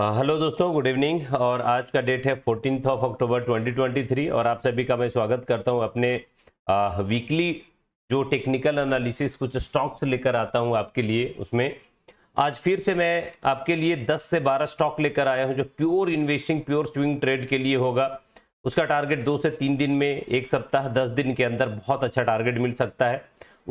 hello दोस्तों good evening और आज का डेट है फोर्टीन ऑफ अक्टूबर 2023 और आप सभी का मैं स्वागत करता हूं अपने आ, वीकली जो टेक्निकल एनालिसिस कुछ स्टॉक्स लेकर आता हूं आपके लिए उसमें आज फिर से मैं आपके लिए 10 से 12 स्टॉक लेकर आया हूं जो pure investing pure swing trade के लिए होगा उसका टारगेट दो से तीन दिन में एक सप्ताह दस दिन के अंदर बहुत अच्छा टारगेट मिल सकता है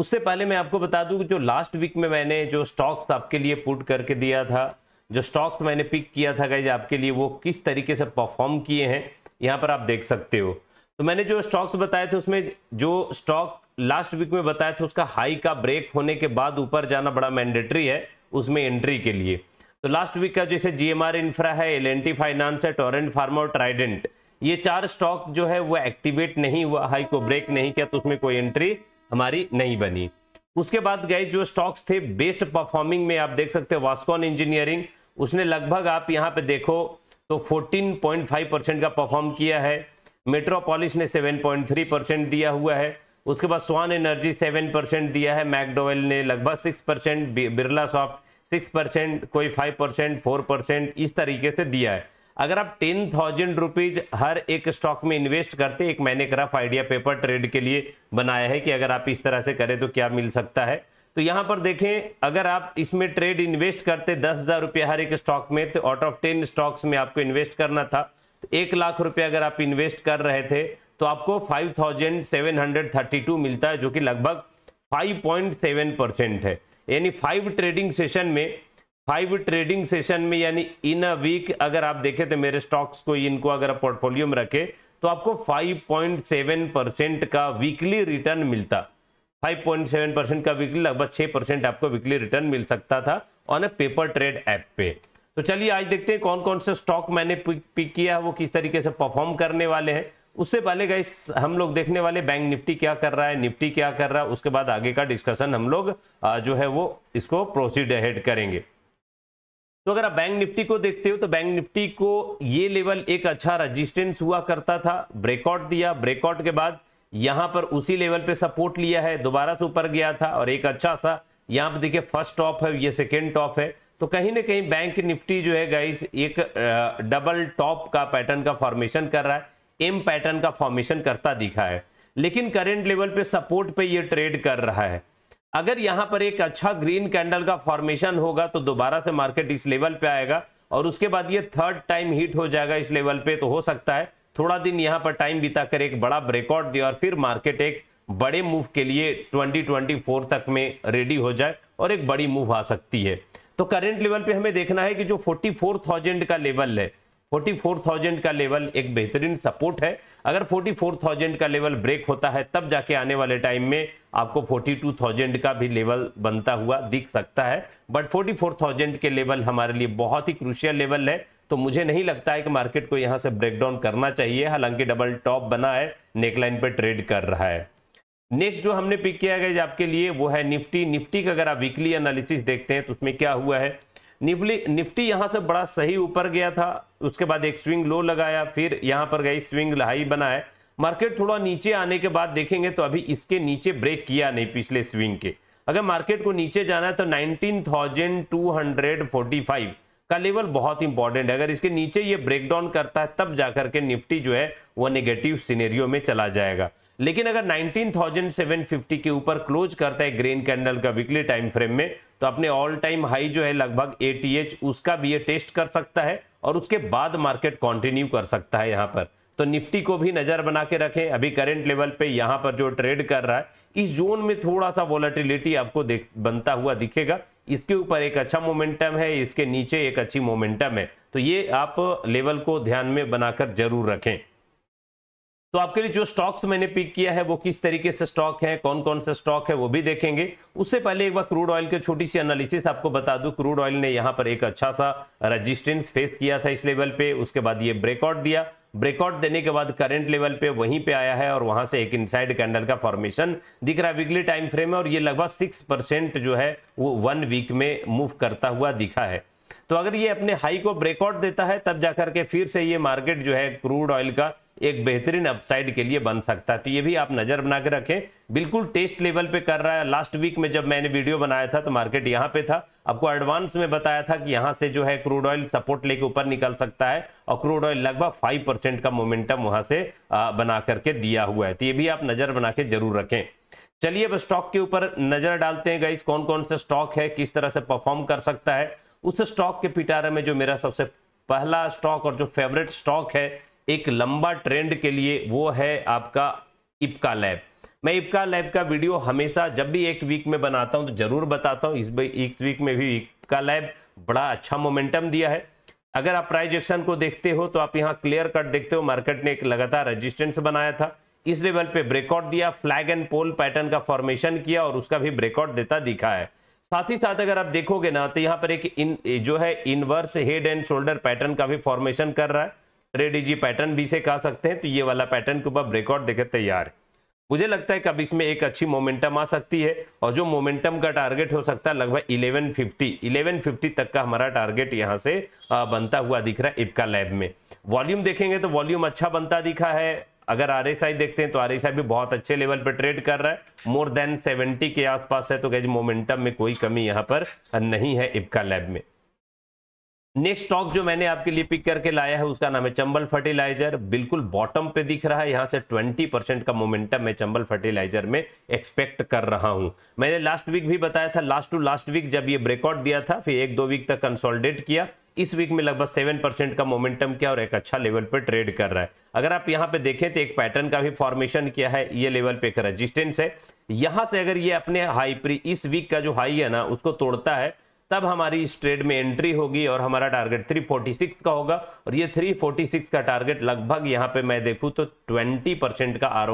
उससे पहले मैं आपको बता कि जो लास्ट वीक में मैंने जो स्टॉक्स आपके लिए पुट करके दिया था जो स्टॉक्स मैंने पिक किया था गाइज आपके लिए वो किस तरीके से परफॉर्म किए हैं यहाँ पर आप देख सकते हो तो मैंने जो स्टॉक्स बताए थे उसमें जो स्टॉक लास्ट वीक में बताया था उसका हाई का ब्रेक होने के बाद ऊपर जाना बड़ा मैंडेटरी है उसमें एंट्री के लिए तो लास्ट वीक का जैसे जी इंफ्रा है एल टी फाइनेंस है टोरेंट फार्मा और ट्राइडेंट ये चार स्टॉक जो है वो एक्टिवेट नहीं हुआ हाई को ब्रेक नहीं किया तो उसमें कोई एंट्री हमारी नहीं बनी उसके बाद गए जो स्टॉक्स थे बेस्ट परफॉर्मिंग में आप देख सकते हैं वास्कॉन इंजीनियरिंग उसने लगभग आप यहाँ पे देखो तो 14.5 परसेंट का परफॉर्म किया है मेट्रोपोलिस ने 7.3 परसेंट दिया हुआ है उसके बाद स्वान एनर्जी 7 परसेंट दिया है मैकडोवेल ने लगभग 6 परसेंट बिरला सॉफ्ट 6 परसेंट कोई 5 परसेंट फोर परसेंट इस तरीके से दिया है अगर आप टेन थाउजेंड रुपीज हर एक स्टॉक में इन्वेस्ट करते एक मैंने ग्राफ आइडिया पेपर ट्रेड के लिए बनाया है कि अगर आप इस तरह से करें तो क्या मिल सकता है तो यहां पर देखें अगर आप इसमें ट्रेड इन्वेस्ट करते दस हजार रुपया हर एक स्टॉक में तो आउट ऑफ टेन स्टॉक्स में आपको इन्वेस्ट करना था तो एक लाख रुपया अगर आप इन्वेस्ट कर रहे थे तो आपको 5,732 मिलता है जो कि लगभग 5.7 परसेंट है यानी फाइव ट्रेडिंग सेशन में फाइव ट्रेडिंग सेशन में यानी इन अ वीक अगर आप देखें तो मेरे स्टॉक्स को इनको अगर आप पोर्टफोलियो में रखें तो आपको 5.7 परसेंट का वीकली रिटर्न मिलता 5.7 परसेंट का वीकली लगभग 6 परसेंट आपको वीकली रिटर्न मिल सकता था on a paper trade app पे तो चलिए आज देखते हैं कौन कौन से स्टॉक मैंने पिक, किया है वो किस तरीके से परफॉर्म करने वाले हैं उससे पहले गाइस हम लोग देखने वाले बैंक निफ्टी क्या कर रहा है निफ्टी क्या कर रहा है उसके बाद आगे का डिस्कशन हम लोग जो है वो इसको प्रोसीड हेड करेंगे तो अगर आप बैंक निफ्टी को देखते हो तो बैंक निफ्टी को ये लेवल एक अच्छा रजिस्टेंस हुआ करता था ब्रेकआउट दिया ब्रेकआउट के बाद यहां पर उसी लेवल पे सपोर्ट लिया है दोबारा से ऊपर गया था और एक अच्छा सा यहां पर देखिए फर्स्ट टॉप है ये सेकेंड टॉप है तो कहीं ना कहीं बैंक निफ्टी जो है गाइस एक डबल टॉप का पैटर्न का फॉर्मेशन कर रहा है एम पैटर्न का फॉर्मेशन करता दिखा है लेकिन करेंट लेवल पे सपोर्ट पे ये ट्रेड कर रहा है अगर यहाँ पर एक अच्छा ग्रीन कैंडल का फॉर्मेशन होगा तो दोबारा से मार्केट इस लेवल पे आएगा और उसके बाद ये थर्ड टाइम हिट हो जाएगा इस लेवल पे तो हो सकता है थोड़ा दिन यहाँ पर टाइम बिताकर एक बड़ा ब्रेकआउट दिया और फिर मार्केट एक बड़े मूव के लिए 2024 तक में रेडी हो जाए और एक बड़ी मूव आ सकती है तो करेंट लेवल पे हमें देखना है कि जो 44,000 का लेवल है 44,000 का लेवल एक बेहतरीन सपोर्ट है अगर 44,000 का लेवल ब्रेक होता है तब जाके आने वाले टाइम में आपको 42,000 का भी लेवल बनता हुआ दिख सकता है बट 44,000 के लेवल हमारे लिए बहुत ही क्रुशियल लेवल है तो मुझे नहीं लगता है कि मार्केट को यहाँ से ब्रेकडाउन करना चाहिए हालांकि डबल टॉप बना है नेकलाइन पर ट्रेड कर रहा है नेक्स्ट जो हमने पिक किया गया आपके लिए वो है निफ्टी निफ्टी का अगर आप वीकली एनालिसिस देखते हैं तो उसमें क्या हुआ है निफ्टी निफ्टी यहाँ से बड़ा सही ऊपर गया था उसके बाद एक स्विंग लो लगाया फिर यहाँ पर गई स्विंग हाई है मार्केट थोड़ा नीचे आने के बाद देखेंगे तो अभी इसके नीचे ब्रेक किया नहीं पिछले स्विंग के अगर मार्केट को नीचे जाना है तो फाइव का लेवल बहुत इंपॉर्टेंट है अगर इसके नीचे ये डाउन करता है तब जाकर के निफ्टी जो है वो नेगेटिव सिनेरियो में चला जाएगा लेकिन अगर 19,750 के ऊपर क्लोज करता है ग्रीन कैंडल का वीकली टाइम फ्रेम में तो अपने ऑल टाइम हाई जो है लगभग एटीएच उसका भी ये टेस्ट कर सकता है और उसके बाद मार्केट कंटिन्यू कर सकता है यहाँ पर तो निफ्टी को भी नजर बना के रखें अभी करंट लेवल पे यहाँ पर जो ट्रेड कर रहा है इस जोन में थोड़ा सा वॉलेटिलिटी आपको बनता हुआ दिखेगा इसके ऊपर एक अच्छा मोमेंटम है इसके नीचे एक अच्छी मोमेंटम है तो ये आप लेवल को ध्यान में बनाकर जरूर रखें तो आपके लिए जो स्टॉक्स मैंने पिक किया है वो किस तरीके से स्टॉक है कौन कौन सा स्टॉक है वो भी देखेंगे उससे पहले एक बार क्रूड ऑयल की छोटी सी एनालिसिस आपको बता दूं क्रूड ऑयल ने यहां पर एक अच्छा सा रजिस्टेंस फेस किया था इस लेवल पे उसके बाद ये ब्रेकआउट दिया ब्रेकआउट देने के बाद करंट लेवल पे वहीं पे आया है और वहां से एक इनसाइड कैंडल का फॉर्मेशन दिख रहा है वीकली टाइम फ्रेम में और ये लगभग सिक्स परसेंट जो है वो वन वीक में मूव करता हुआ दिखा है तो अगर ये अपने हाई को ब्रेकआउट देता है तब जाकर के फिर से ये मार्केट जो है क्रूड ऑयल का एक बेहतरीन अपसाइड के लिए बन सकता है तो ये भी आप नज़र बना के रखें बिल्कुल टेस्ट लेवल पे कर रहा है लास्ट वीक में जब मैंने वीडियो बनाया था तो मार्केट यहाँ पे था आपको एडवांस में बताया था कि यहाँ से जो है क्रूड ऑयल सपोर्ट लेके ऊपर निकल सकता है और क्रूड ऑयल लगभग फाइव परसेंट का मोमेंटम वहां से बना करके दिया हुआ है तो ये भी आप नज़र बना के जरूर रखें चलिए अब स्टॉक के ऊपर नज़र डालते हैं गाइज कौन कौन सा स्टॉक है किस तरह से परफॉर्म कर सकता है उस स्टॉक के पिटारे में जो मेरा सबसे पहला स्टॉक और जो फेवरेट स्टॉक है एक लंबा ट्रेंड के लिए वो है आपका इपका लैब मैं इपका लैब का वीडियो हमेशा जब भी एक वीक में बनाता हूं तो जरूर बताता हूं इस एक वीक में भी इपका लैब बड़ा अच्छा मोमेंटम दिया है अगर आप प्राइज एक्शन को देखते हो तो आप यहाँ क्लियर कट देखते हो मार्केट ने एक लगातार रजिस्टेंस बनाया था इस लेवल पे ब्रेकआउट दिया फ्लैग एंड पोल पैटर्न का फॉर्मेशन किया और उसका भी ब्रेकआउट देता दिखा है साथ ही साथ अगर आप देखोगे ना तो यहाँ पर एक इन जो है inverse head and shoulder pattern का भी फॉर्मेशन कर रहा है रेडी जी पैटर्न भी से कह सकते हैं तो ये वाला पैटर्न के ऊपर ब्रेकआउट देखे तैयार है मुझे लगता है कि अब इसमें एक अच्छी मोमेंटम आ सकती है और जो मोमेंटम का टारगेट हो सकता है लगभग 1150 1150 तक का हमारा टारगेट यहां से बनता हुआ दिख रहा है इपका लैब में वॉल्यूम देखेंगे तो वॉल्यूम अच्छा बनता दिखा है अगर आर देखते हैं तो आर भी बहुत अच्छे लेवल पर ट्रेड कर रहा है मोर देन 70 के आसपास है तो कह मोमेंटम में कोई कमी यहाँ पर नहीं है इपका लैब में नेक्स्ट स्टॉक जो मैंने आपके लिए पिक करके लाया है उसका नाम है चंबल फर्टिलाइजर बिल्कुल बॉटम पे दिख रहा है यहाँ से 20 परसेंट का मोमेंटम मैं चंबल फर्टिलाइजर में एक्सपेक्ट कर रहा हूँ मैंने लास्ट वीक भी बताया था लास्ट टू लास्ट वीक जब ये ब्रेकआउट दिया था फिर एक दो वीक तक कंसोलिडेट किया इस वीक में लगभग सेवन परसेंट का मोमेंटम किया और एक अच्छा लेवल पर ट्रेड कर रहा है अगर आप यहाँ पे देखें तो एक पैटर्न का भी फॉर्मेशन किया है ये लेवल पे एक रेजिस्टेंस है यहाँ से अगर ये अपने हाई प्री इस वीक का जो हाई है ना उसको तोड़ता है तब हमारी इस ट्रेड में एंट्री होगी और हमारा टारगेट 346 का होगा और ये 346 का टारगेट लगभग यहाँ पे मैं देखूँ तो 20 परसेंट का आर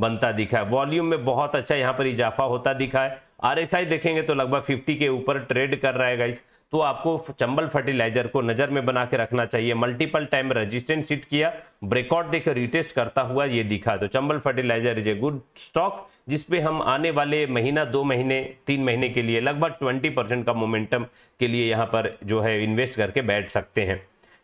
बनता दिखा है वॉल्यूम में बहुत अच्छा यहाँ पर इजाफा होता दिखा है आर देखेंगे तो लगभग फिफ्टी के ऊपर ट्रेड कर रहा है गाइस तो आपको चंबल फर्टिलाइजर को नजर में बना के रखना चाहिए मल्टीपल टाइम रेजिस्टेंस हिट किया ब्रेकआउट देकर रिटेस्ट करता हुआ ये दिखा तो Chambal fertiliser is a good stock जिस पे हम आने वाले महीना दो महीने तीन महीने के लिए लगभग ट्वेंटी परसेंट का मोमेंटम के लिए यहाँ पर जो है इन्वेस्ट करके बैठ सकते हैं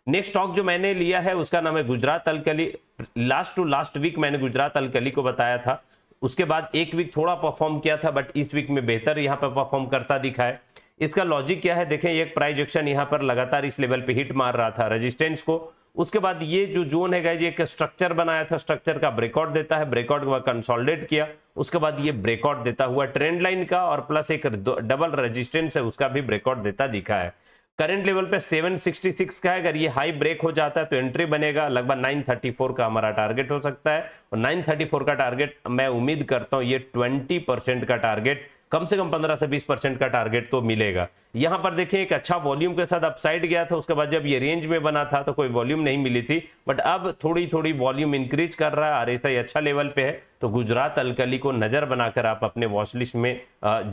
नेक्स्ट स्टॉक जो मैंने लिया है उसका नाम है Gujarat alkali last to last week मैंने गुजरात अलकली को बताया था उसके बाद एक वीक थोड़ा परफॉर्म किया था बट इस वीक में बेहतर यहाँ पर परफॉर्म करता दिखा है इसका लॉजिक क्या है देखें एक प्राइजेक्शन यहाँ पर लगातार इस लेवल पर हिट मार रहा था रेजिस्टेंस को उसके बाद ये जो जोन है गाइज एक स्ट्रक्चर बनाया था स्ट्रक्चर का ब्रेकआउट देता है ब्रेकआउट के बाद कंसोलिडेट किया उसके बाद ये ब्रेकआउट देता हुआ ट्रेंड लाइन का और प्लस एक डबल रेजिस्टेंस है उसका भी ब्रेकआउट देता दिखा है करंट लेवल पे 766 का है अगर ये हाई ब्रेक हो जाता है तो एंट्री बनेगा लगभग 934 का हमारा टारगेट हो सकता है और 934 का टारगेट मैं उम्मीद करता हूँ ये 20 परसेंट का टारगेट कम से कम 15 से 20 परसेंट का टारगेट तो मिलेगा यहां पर देखें एक अच्छा वॉल्यूम के साथ अपसाइड गया था उसके बाद जब ये रेंज में बना था तो कोई वॉल्यूम नहीं मिली थी बट अब थोड़ी थोड़ी वॉल्यूम इंक्रीज कर रहा है आर अच्छा लेवल पे है तो गुजरात अलकली को नजर बनाकर आप अपने वॉचलिस्ट में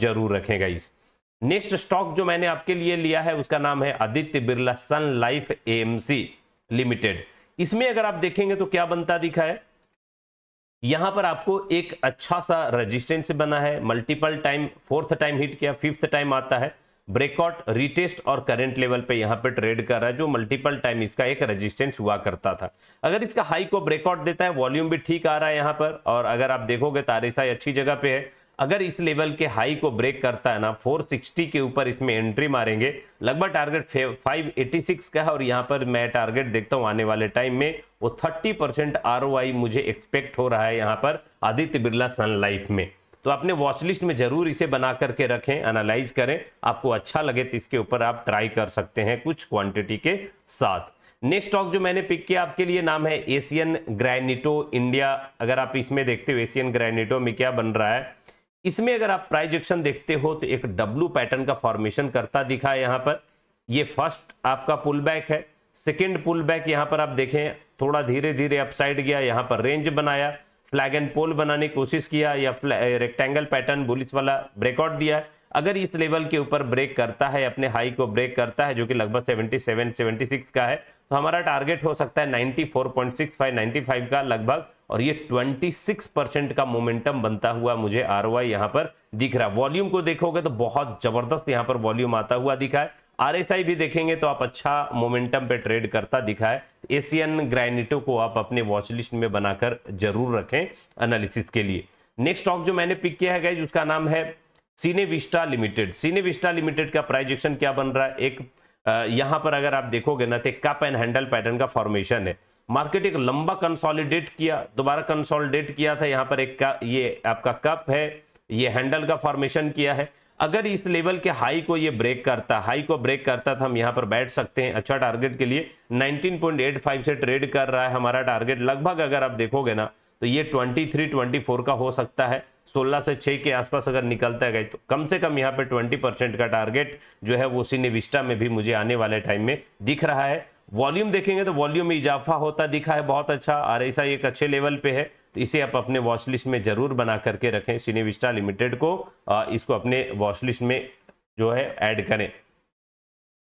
जरूर रखेंगे इस नेक्स्ट स्टॉक जो मैंने आपके लिए लिया है उसका नाम है Aditya Birla Sun Life M limited इसमें अगर आप देखेंगे तो क्या बनता दिखा है यहां पर आपको एक अच्छा सा रेजिस्टेंस बना है multiple time fourth time hit किया फिफ्थ टाइम आता है ब्रेकआउट रिटेस्ट और करंट लेवल पे यहां पे ट्रेड कर रहा है जो मल्टीपल टाइम इसका एक रेजिस्टेंस हुआ करता था अगर इसका हाई को ब्रेकआउट देता है वॉल्यूम भी ठीक आ रहा है यहां पर और अगर आप देखोगे तारीसाई अच्छी जगह पे है अगर इस लेवल के हाई को ब्रेक करता है ना 460 के ऊपर इसमें एंट्री मारेंगे लगभग टारगेट 586 का है और यहाँ पर मैं टारगेट देखता हूँ आने वाले टाइम में वो 30 परसेंट आर मुझे एक्सपेक्ट हो रहा है यहाँ पर आदित्य बिरला सन लाइफ में तो अपने वॉचलिस्ट में जरूर इसे बना करके रखें एनालाइज करें आपको अच्छा लगे तो इसके ऊपर आप ट्राई कर सकते हैं कुछ क्वांटिटी के साथ नेक्स्ट स्टॉक जो मैंने पिक किया आपके लिए नाम है एशियन ग्रैनिटो इंडिया अगर आप इसमें देखते हो एशियन ग्रैनिटो में क्या बन रहा है इसमें अगर आप प्राइज एक्शन देखते हो तो एक डब्लू पैटर्न का फॉर्मेशन करता दिखा है यहाँ पर ये फर्स्ट आपका पुल बैक है सेकेंड पुल बैक यहाँ पर आप देखें थोड़ा धीरे धीरे अपसाइड गया यहाँ पर रेंज बनाया फ्लैग एंड पोल बनाने की कोशिश किया या रेक्टेंगल पैटर्न बुलिस वाला ब्रेकआउट दिया अगर इस लेवल के ऊपर ब्रेक करता है अपने हाई को ब्रेक करता है जो कि लगभग 77, 76 का है तो हमारा टारगेट हो सकता है 94.65, 95 का लगभग और ये 26 परसेंट का मोमेंटम बनता हुआ मुझे आर ओ यहां पर दिख रहा है वॉल्यूम को देखोगे तो बहुत जबरदस्त यहाँ पर वॉल्यूम आता हुआ दिखा है आई भी देखेंगे तो आप अच्छा मोमेंटम पे ट्रेड करता दिखा है एशियन ग्रैनिटो को आप अपने वॉचलिस्ट में बनाकर जरूर रखें एनालिसिस के लिए नेक्स्ट स्टॉक जो मैंने पिक किया है उसका नाम है Cine Vista limited Cine Vista limited का प्राइजेक्शन क्या बन रहा है एक यहां पर अगर आप देखोगे ना तो कप एंड हैंडल पैटर्न का फॉर्मेशन है मार्केट एक लंबा कंसोलिडेट किया दोबारा कंसोलिडेट किया था यहाँ पर एक का, ये आपका कप है ये हैंडल का फॉर्मेशन किया है अगर इस लेवल के हाई को ये ब्रेक करता हाई को ब्रेक करता तो हम यहाँ पर बैठ सकते हैं अच्छा टारगेट के लिए 19.85 से ट्रेड कर रहा है हमारा टारगेट लगभग अगर आप देखोगे ना तो ये 23 24 का हो सकता है 16 से 6 के आसपास अगर निकलता है तो कम से कम यहाँ पे 20 परसेंट का टारगेट जो है वो विस्टा में भी मुझे आने वाले टाइम में दिख रहा है वॉल्यूम देखेंगे तो वॉल्यूम में इजाफा होता दिखा है बहुत अच्छा आर एस आई एक अच्छे लेवल पे है तो इसे आप अपने वॉच लिस्ट में जरूर बना करके रखें सिनेविस्टा लिमिटेड को इसको अपने वॉचलिस्ट में जो है ऐड करें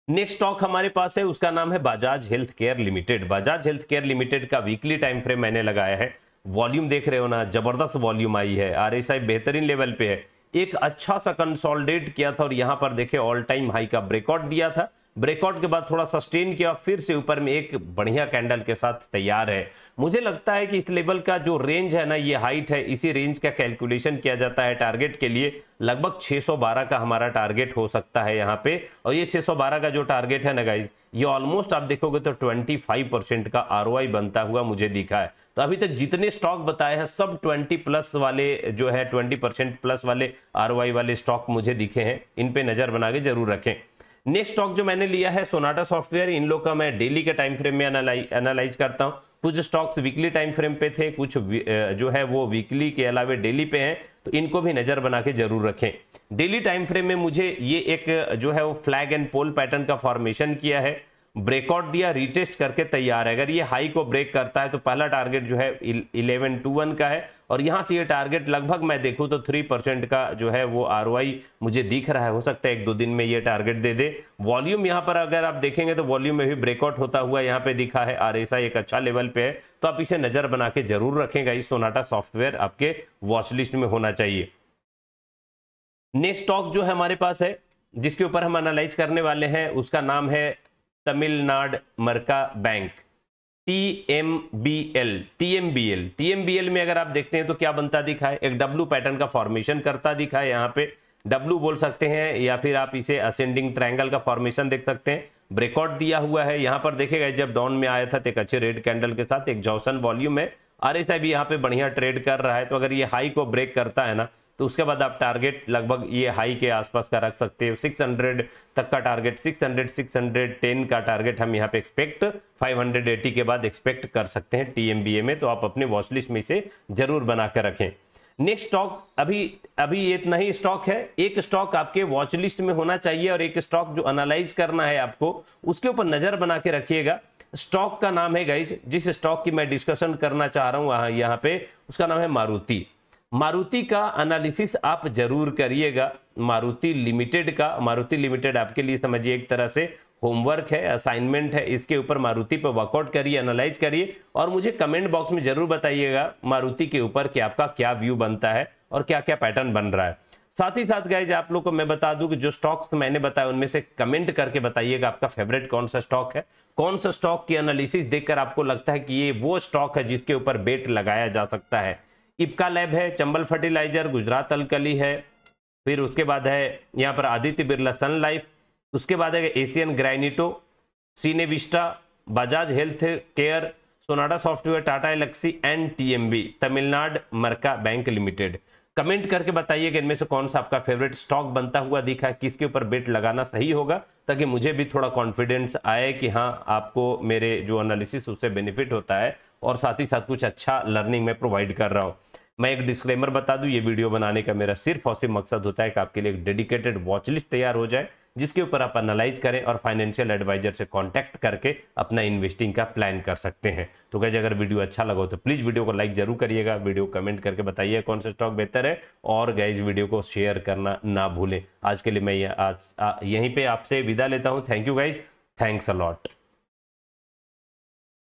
नेक्स्ट स्टॉक हमारे पास है उसका नाम है Bajaj health care limited Bajaj health care limited का वीकली टाइम फ्रेम मैंने लगाया है वॉल्यूम देख रहे हो ना जबरदस्त वॉल्यूम आई है आर बेहतरीन लेवल पे है एक अच्छा सा कंसोलिडेट किया था और यहाँ पर देखे ऑल टाइम हाई का ब्रेकआउट दिया था ब्रेकआउट के बाद थोड़ा सस्टेन किया फिर से ऊपर में एक बढ़िया कैंडल के साथ तैयार है मुझे लगता है कि इस लेवल का जो रेंज है ना ये हाइट है इसी रेंज का कैलकुलेशन किया जाता है टारगेट के लिए लगभग 612 का हमारा टारगेट हो सकता है यहाँ पे और ये 612 का जो टारगेट है ना गाइज ये ऑलमोस्ट आप देखोगे तो 25 परसेंट का आर बनता हुआ मुझे दिखा है तो अभी तक जितने स्टॉक बताए हैं सब 20 प्लस वाले जो है 20 परसेंट प्लस वाले आर वाले स्टॉक मुझे दिखे हैं इन पे नज़र बना के जरूर रखें नेक्स्ट स्टॉक जो मैंने लिया है सोनाटा सॉफ्टवेयर इन लोग का मैं डेली के टाइम फ्रेम में एनालाइज करता हूँ कुछ स्टॉक्स वीकली टाइम फ्रेम पे थे कुछ जो है वो वीकली के अलावा डेली पे हैं तो इनको भी नज़र बना के जरूर रखें डेली टाइम फ्रेम में मुझे ये एक जो है वो फ्लैग एंड पोल पैटर्न का फॉर्मेशन किया है ब्रेकआउट दिया रीटेस्ट करके तैयार है अगर ये हाई को ब्रेक करता है तो पहला टारगेट जो है इलेवन टू वन का है और यहाँ से ये टारगेट लगभग मैं देखूँ तो थ्री परसेंट का जो है वो आर मुझे दिख रहा है हो सकता है एक दो दिन में ये टारगेट दे दे वॉल्यूम यहाँ पर अगर आप देखेंगे तो वॉल्यूम में भी ब्रेकआउट होता हुआ यहाँ पे दिखा है आर एक अच्छा लेवल पे है तो आप इसे नज़र बना के जरूर रखेंगे इस सोनाटा सॉफ्टवेयर आपके वॉचलिस्ट में होना चाहिए नेक्स्ट स्टॉक जो है हमारे पास है जिसके ऊपर हम एनालाइज करने वाले हैं उसका नाम है Tamilnad mercantile bank T M B L T M B L T M B L में अगर आप देखते हैं तो क्या बनता दिखा है एक डब्लू पैटर्न का फॉर्मेशन करता दिखा है यहाँ पे डब्लू बोल सकते हैं या फिर आप इसे असेंडिंग ट्रायंगल का फॉर्मेशन देख सकते हैं ब्रेकआउट दिया हुआ है यहाँ पर देखेगा जब डाउन में आया था तो एक अच्छे रेड कैंडल के साथ एक जॉसन वॉल्यूम है आर एस भी यहाँ पे बढ़िया ट्रेड कर रहा है तो अगर ये हाई को ब्रेक करता है ना तो उसके बाद आप टारगेट लगभग ये हाई के आसपास का रख सकते हो 600 तक का टारगेट 600 610 का टारगेट हम यहाँ पे एक्सपेक्ट 580 के बाद एक्सपेक्ट कर सकते हैं टी में तो आप अपने वॉचलिस्ट में इसे जरूर बना कर रखें नेक्स्ट स्टॉक अभी अभी ये इतना ही स्टॉक है एक स्टॉक आपके वॉच लिस्ट में होना चाहिए और एक स्टॉक जो एनालाइज करना है आपको उसके ऊपर नजर बना के रखिएगा स्टॉक का नाम है गाइज जिस स्टॉक की मैं डिस्कशन करना चाह रहा हूँ यहाँ पे उसका नाम है मारुति मारुति का एनालिसिस आप जरूर करिएगा मारुति लिमिटेड का मारुति लिमिटेड आपके लिए समझिए एक तरह से होमवर्क है असाइनमेंट है इसके ऊपर मारुति पर वर्कआउट करिए एनालाइज करिए और मुझे कमेंट बॉक्स में जरूर बताइएगा मारुति के ऊपर कि आपका क्या व्यू बनता है और क्या क्या पैटर्न बन रहा है साथ ही साथ गाइज आप लोग को मैं बता दूं कि जो स्टॉक्स मैंने बताया उनमें से कमेंट करके बताइएगा आपका फेवरेट कौन सा स्टॉक है कौन सा स्टॉक की एनालिसिस देखकर आपको लगता है कि ये वो स्टॉक है जिसके ऊपर बेट लगाया जा सकता है इपका लैब है चंबल फर्टिलाइजर गुजरात अलकली है फिर उसके बाद है यहाँ पर आदित्य बिरला सन लाइफ उसके बाद है Asian Granito Cinevista Bajaj health care Sonata software Tata Elxsi and TMB Tamil Nadu mercantile bank limited comment करके बताइए कि इनमें से कौन सा आपका फेवरेट स्टॉक बनता हुआ दिखा है किसके ऊपर बेट लगाना सही होगा ताकि मुझे भी थोड़ा कॉन्फिडेंस आए कि हाँ आपको मेरे जो एनालिसिस उससे बेनिफिट होता है और साथ ही साथ कुछ अच्छा लर्निंग मैं प्रोवाइड कर रहा हूँ मैं एक डिस्क्लेमर बता दूँ ये वीडियो बनाने का मेरा सिर्फ और सिर्फ मकसद होता है कि आपके लिए एक डेडिकेटेड वॉच लिस्ट तैयार हो जाए जिसके ऊपर आप एनालाइज करें और फाइनेंशियल एडवाइजर से कांटेक्ट करके अपना इन्वेस्टिंग का प्लान कर सकते हैं तो गैज अगर वीडियो अच्छा लगा हो तो प्लीज़ वीडियो को लाइक जरूर करिएगा वीडियो कमेंट करके बताइए कौन सा स्टॉक बेहतर है और गैज वीडियो को शेयर करना ना भूलें आज के लिए मैं आज यहीं पर आपसे विदा लेता हूँ thank you guys thanks allot